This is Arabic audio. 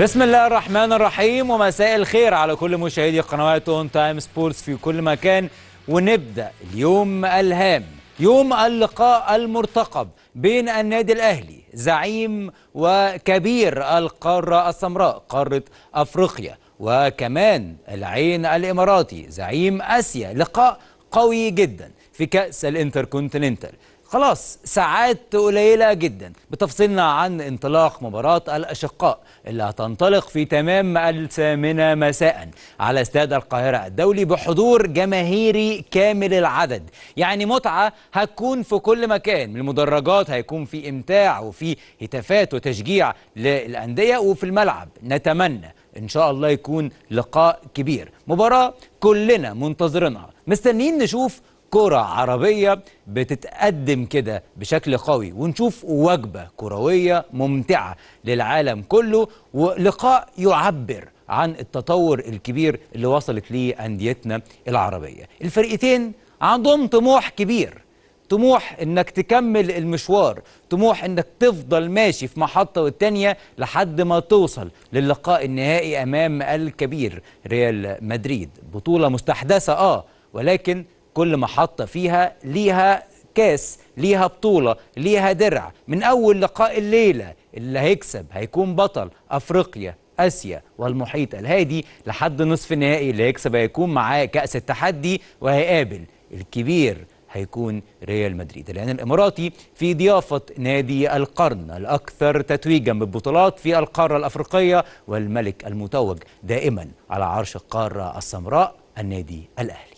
بسم الله الرحمن الرحيم ومساء الخير على كل مشاهدي قنوات اون تايم سبورتس في كل مكان ونبدا اليوم الهام يوم اللقاء المرتقب بين النادي الاهلي زعيم وكبير القاره السمراء قاره افريقيا وكمان العين الاماراتي زعيم اسيا لقاء قوي جدا في كاس الانتركونتيننتال خلاص ساعات قليلة جدا بتفصلنا عن انطلاق مباراة الأشقاء اللي هتنطلق في تمام الثامنة مساء على استاد القاهرة الدولي بحضور جماهيري كامل العدد يعني متعة هتكون في كل مكان من المدرجات هيكون في إمتاع وفي هتافات وتشجيع للأندية وفي الملعب نتمنى ان شاء الله يكون لقاء كبير مباراه كلنا منتظرينها مستنيين نشوف كرة عربية بتتقدم كده بشكل قوي ونشوف وجبة كروية ممتعة للعالم كله ولقاء يعبر عن التطور الكبير اللي وصلت ليه أنديتنا العربية الفرقتين عندهم طموح كبير طموح انك تكمل المشوار طموح انك تفضل ماشي في محطة والتانية لحد ما توصل للقاء النهائي امام الكبير ريال مدريد بطولة مستحدثة اه ولكن كل محطة فيها ليها كاس ليها بطولة ليها درع من أول لقاء الليلة اللي هيكسب هيكون بطل أفريقيا اسيا والمحيط الهادي لحد نصف النهائي اللي هيكسب هيكون معاه كاس التحدي وهيقابل الكبير هيكون ريال مدريد لان الاماراتي في ضيافه نادي القرن الاكثر تتويجا بالبطولات في القاره الافريقيه والملك المتوج دائما على عرش القاره السمراء النادي الاهلي